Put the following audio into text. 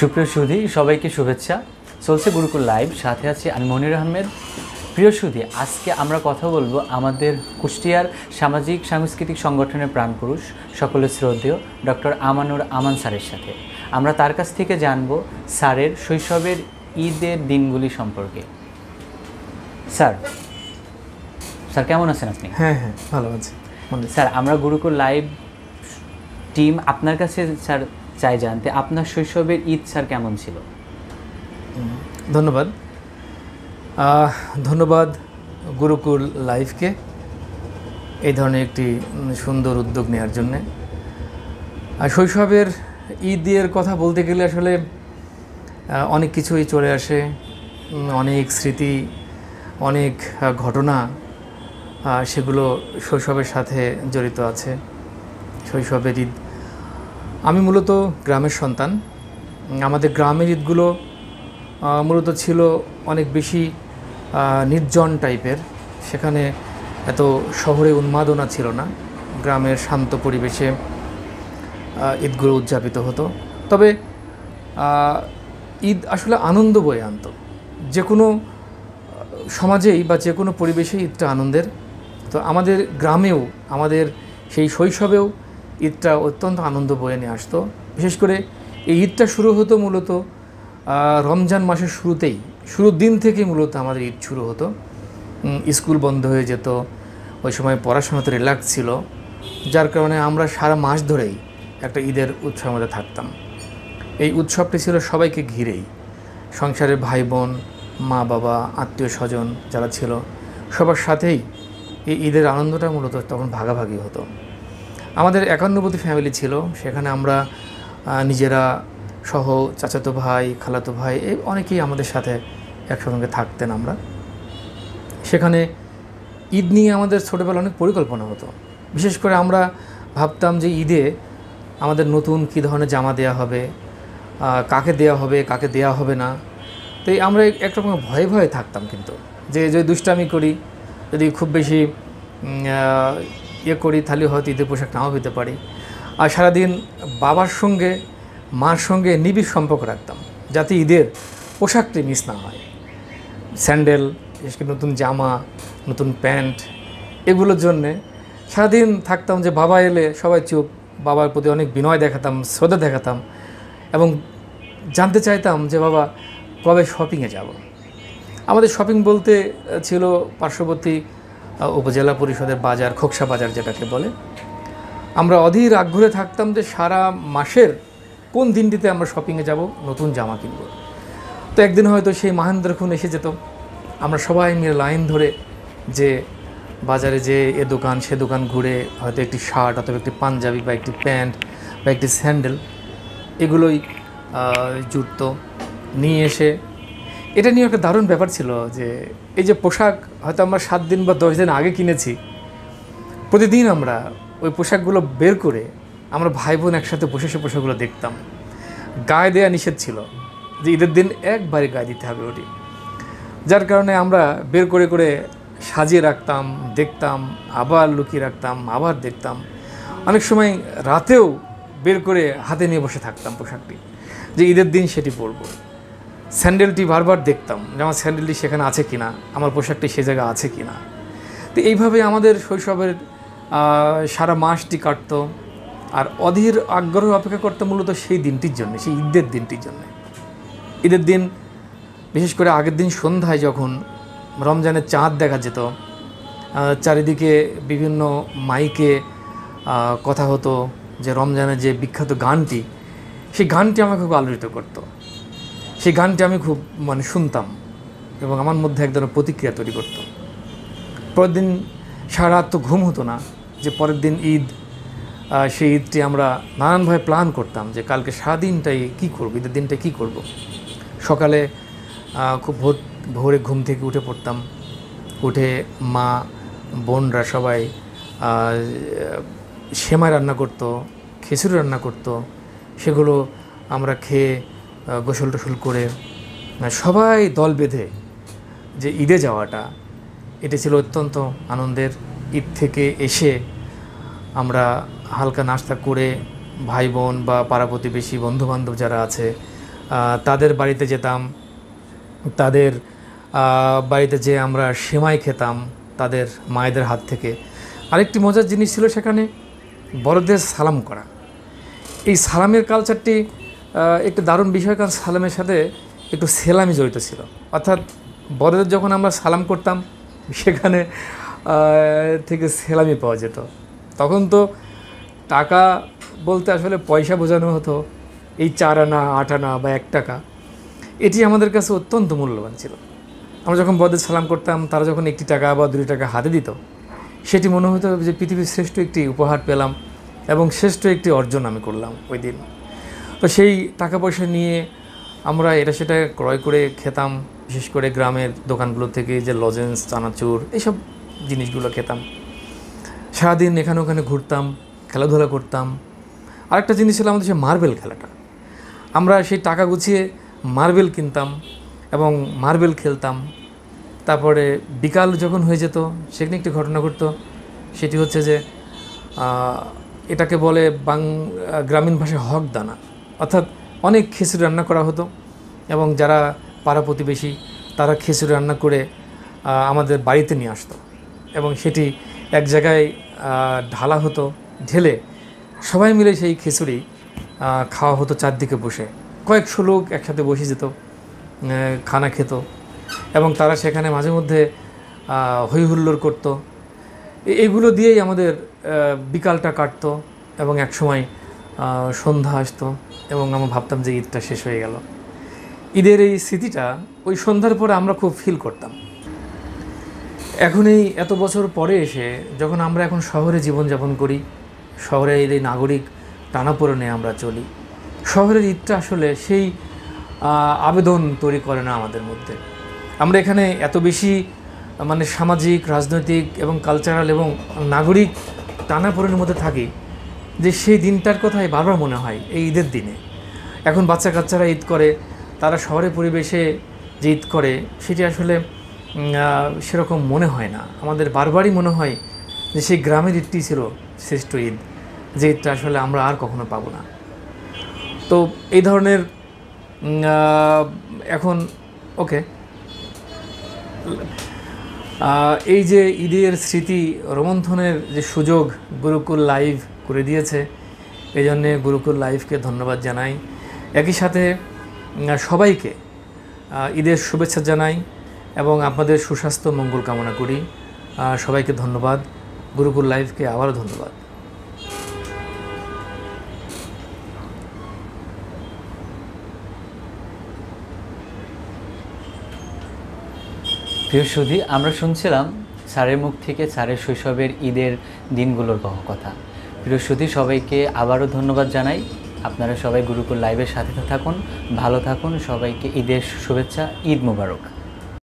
সুপ্রিয় সুধী সবাইকে শুভেচ্ছা চলছে গুরুকুল লাইভ সাথে আছে আমি মনির আহমেদ প্রিয় সুধী আজকে আমরা কথা বলবো আমাদের কুষ্টিয়ার সামাজিক সাংস্কৃতিক সংগঠনের প্রাণপুরুষ সকলের শ্রদ্ধেয় ডক্টর আমানুর আমান স্যারের সাথে আমরা তার কাছ থেকে জানব স্যারের শৈশবের ঈদের দিনগুলি সম্পর্কে স্যার স্যার কেমন আছেন আপনি হ্যাঁ হ্যাঁ ভালো আছি স্যার আমরা গুরুকুল লাইভ টিম আপনার কাছে স্যার চাই জানতে আপনার শৈশবের ঈদ স্যার কেমন ছিল ধন্যবাদ ধন্যবাদ গুরুকুল লাইফকে এই ধরনের একটি সুন্দর উদ্যোগ নেওয়ার জন্যে আর শৈশবের ঈদের কথা বলতে গেলে আসলে অনেক কিছুই চলে আসে অনেক স্মৃতি অনেক ঘটনা সেগুলো শৈশবের সাথে জড়িত আছে শৈশবের ঈদ আমি মূলত গ্রামের সন্তান আমাদের গ্রামের ঈদগুলো মূলত ছিল অনেক বেশি নির্জন টাইপের সেখানে এত শহরে উন্মাদনা ছিল না গ্রামের শান্ত পরিবেশে ঈদগুলো উদযাপিত হতো তবে ঈদ আসলে আনন্দ বয়ে আনত যে কোনো সমাজেই বা যে কোনো পরিবেশেই ঈদটা আনন্দের তো আমাদের গ্রামেও আমাদের সেই শৈশবেও ঈদটা অত্যন্ত আনন্দ বয়ে নিয়ে আসতো বিশেষ করে এই ঈদটা শুরু হতো মূলত রমজান মাসের শুরুতেই শুরুর দিন থেকে মূলত আমাদের ঈদ শুরু হতো স্কুল বন্ধ হয়ে যেত ওই সময় পড়াশোনাতে রিল্যাক্স ছিল যার কারণে আমরা সারা মাস ধরেই একটা ঈদের উৎসবের মধ্যে থাকতাম এই উৎসবটি ছিল সবাইকে ঘিরেই সংসারের ভাই বোন মা বাবা আত্মীয় স্বজন যারা ছিল সবার সাথেই এই ঈদের আনন্দটা মূলত তখন ভাগাভাগি হতো আমাদের একান্নবতী ফ্যামিলি ছিল সেখানে আমরা নিজেরা সহ চাচাতো ভাই খালাতো ভাই এই অনেকেই আমাদের সাথে একসঙ্গে থাকতেন আমরা সেখানে ঈদ নিয়ে আমাদের ছোটোবেলা অনেক পরিকল্পনা হতো বিশেষ করে আমরা ভাবতাম যে ঈদে আমাদের নতুন কী ধরনের জামা দেয়া হবে কাকে দেয়া হবে কাকে দেয়া হবে না তো আমরা একরকম ভয়ে ভয়ে থাকতাম কিন্তু যে যদি দুষ্টামি করি যদি খুব বেশি ইয়ে করি তাহলে হয়তো ঈদের পোশাক নাও পেতে পারি আর সারাদিন বাবার সঙ্গে মার সঙ্গে নিবিড় সম্পর্ক রাখতাম যাতে ঈদের পোশাকটি মিস না হয় স্যান্ডেল নতুন জামা নতুন প্যান্ট এগুলোর জন্যে সারাদিন থাকতাম যে বাবা এলে সবাই চুপ বাবার প্রতি অনেক বিনয় দেখাতাম শ্রদ্ধা দেখাতাম এবং জানতে চাইতাম যে বাবা কবে শপিংয়ে যাব আমাদের শপিং বলতে ছিল পার্শ্ববর্তী উপজেলা পরিষদের বাজার খোকসা বাজার যেটাকে বলে আমরা অধীর আগ্রহে থাকতাম যে সারা মাসের কোন দিনটিতে আমরা শপিংয়ে যাব নতুন জামা কিনব তো একদিন হয়তো সেই মাহেন্দ্র খুন এসে যেত আমরা সবাই মিলে লাইন ধরে যে বাজারে যে এ দোকান সে দোকান ঘুরে হয়তো একটি শার্ট অথবা একটি পাঞ্জাবি বা একটি প্যান্ট বা একটি স্যান্ডেল এগুলোই জুটত নিয়ে এসে এটা নিয়ে একটা দারুণ ব্যাপার ছিল যে এই যে পোশাক হয়তো আমরা সাত দিন বা দশ দিন আগে কিনেছি প্রতিদিন আমরা ওই পোশাকগুলো বের করে আমরা ভাই বোন একসাথে বসে সে পোশাকগুলো দেখতাম গায়ে দেয়া নিষেধ ছিল যে ঈদের দিন একবারে গায়ে দিতে হবে ওটি যার কারণে আমরা বের করে করে সাজিয়ে রাখতাম দেখতাম আবার লুকিয়ে রাখতাম আবার দেখতাম অনেক সময় রাতেও বের করে হাতে নিয়ে বসে থাকতাম পোশাকটি যে ঈদের দিন সেটি পরবো স্যান্ডেলটি বারবার দেখতাম যে আমার স্যান্ডেলটি সেখানে আছে কি না আমার পোশাকটি সে জায়গায় আছে কি না তো এইভাবে আমাদের শৈশবের সারা মাসটি কাটত আর অধীর আগ্রহ অপেক্ষা করতে মূলত সেই দিনটির জন্য সেই ঈদের দিনটির জন্য ঈদের দিন বিশেষ করে আগের দিন সন্ধ্যায় যখন রমজানের চাঁদ দেখা যেত চারিদিকে বিভিন্ন মাইকে কথা হতো যে রমজানের যে বিখ্যাত গানটি সেই গানটি আমাকে খুব আলোড়িত করতো সেই গানটি আমি খুব মানে শুনতাম এবং আমার মধ্যে এক ধরনের প্রতিক্রিয়া তৈরি করত পরের দিন সারা রাত তো ঘুম হতো না যে পরের দিন ঈদ সেই ঈদটি আমরা নানানভাবে প্ল্যান করতাম যে কালকে সারাদিনটাই কী করব ঈদের দিনটা কী করব। সকালে খুব ভোর ভোরে ঘুম থেকে উঠে পড়তাম উঠে মা বোনরা সবাই সেমাই রান্না করতো খিচুড়ি রান্না করতো সেগুলো আমরা খেয়ে গোসল টোসল করে মানে সবাই দল বেঁধে যে ঈদে যাওয়াটা এটা ছিল অত্যন্ত আনন্দের ঈদ থেকে এসে আমরা হালকা নাস্তা করে ভাই বোন বা পাড়া প্রতিবেশী বন্ধুবান্ধব যারা আছে তাদের বাড়িতে যেতাম তাদের বাড়িতে যে আমরা সেমাই খেতাম তাদের মায়েদের হাত থেকে আরেকটি মজার জিনিস ছিল সেখানে বড়দের সালাম করা এই সালামের কালচারটি একটি দারুণ বিষয় কারণ সালামের সাথে একটু সেলামি জড়িত ছিল অর্থাৎ বড়দের যখন আমরা সালাম করতাম সেখানে থেকে সেলামি পাওয়া যেত তখন তো টাকা বলতে আসলে পয়সা বোঝানো হতো এই চার আনা আট আনা বা এক টাকা এটি আমাদের কাছে অত্যন্ত মূল্যবান ছিল আমরা যখন বদের সালাম করতাম তারা যখন একটি টাকা বা দুই টাকা হাতে দিত সেটি মনে হতো যে পৃথিবীর শ্রেষ্ঠ একটি উপহার পেলাম এবং শ্রেষ্ঠ একটি অর্জন আমি করলাম ওই দিন তো সেই টাকা পয়সা নিয়ে আমরা এটা সেটা ক্রয় করে খেতাম বিশেষ করে গ্রামের দোকানগুলো থেকে যে লজেন্স চানাচুর এইসব জিনিসগুলো খেতাম সারাদিন এখানে ওখানে ঘুরতাম খেলাধুলা করতাম আরেকটা জিনিস ছিল আমাদের সে মার্বেল খেলাটা আমরা সেই টাকা গুছিয়ে মার্বেল কিনতাম এবং মার্বেল খেলতাম তারপরে বিকাল যখন হয়ে যেত সেখানে একটি ঘটনা ঘটতো সেটি হচ্ছে যে এটাকে বলে বাং গ্রামীণ ভাষায় হক দানা অর্থাৎ অনেক খিচুড়ি রান্না করা হতো এবং যারা পাড়া প্রতিবেশী তারা খিচুড়ি রান্না করে আমাদের বাড়িতে নিয়ে আসতো এবং সেটি এক জায়গায় ঢালা হতো ঢেলে সবাই মিলে সেই খিচুড়ি খাওয়া হতো চারদিকে বসে কয়েকশো লোক একসাথে বসে যেত খানা খেত এবং তারা সেখানে মাঝে মধ্যে হৈ হুল্লোড় করতো এগুলো দিয়েই আমাদের বিকালটা কাটতো এবং একসময় সন্ধ্যা আসতো এবং আমরা ভাবতাম যে ঈদটা শেষ হয়ে গেল ঈদের এই স্মৃতিটা ওই সন্ধ্যার পরে আমরা খুব ফিল করতাম এখন এই এত বছর পরে এসে যখন আমরা এখন শহরে জীবনযাপন করি শহরের এই নাগরিক টানাপোড়নে আমরা চলি শহরের ঈদটা আসলে সেই আবেদন তৈরি করে না আমাদের মধ্যে আমরা এখানে এত বেশি মানে সামাজিক রাজনৈতিক এবং কালচারাল এবং নাগরিক টানাপোড়েনের মধ্যে থাকি যে সেই দিনটার কথাই বারবার মনে হয় এই ঈদের দিনে এখন বাচ্চা কাচ্চারা ঈদ করে তারা শহরের পরিবেশে যে ঈদ করে সেটি আসলে সেরকম মনে হয় না আমাদের বারবারই মনে হয় যে সেই গ্রামের ঈদটি ছিল শ্রেষ্ঠ ঈদ যে ঈদটা আসলে আমরা আর কখনো পাবো না তো এই ধরনের এখন ওকে এই যে ঈদের স্মৃতি রোমন্থনের যে সুযোগ গুরুকুল লাইভ করে দিয়েছে এই জন্যে গুরুকুল লাইফকে ধন্যবাদ জানাই একই সাথে সবাইকে ঈদের শুভেচ্ছা জানাই এবং আপনাদের সুস্বাস্থ্য মঙ্গল কামনা করি সবাইকে ধন্যবাদ গুরুকুল লাইফকে আবারও ধন্যবাদ প্রিয় সুধী আমরা শুনছিলাম স্যারের মুখ থেকে স্যারের শৈশবের ঈদের দিনগুলোর কথা প্রিয় সুধী সবাইকে আবারও ধন্যবাদ জানাই আপনারা সবাই গুরুকুল লাইভের সাথে থাকুন ভালো থাকুন সবাইকে ঈদের শুভেচ্ছা ঈদ মোবারক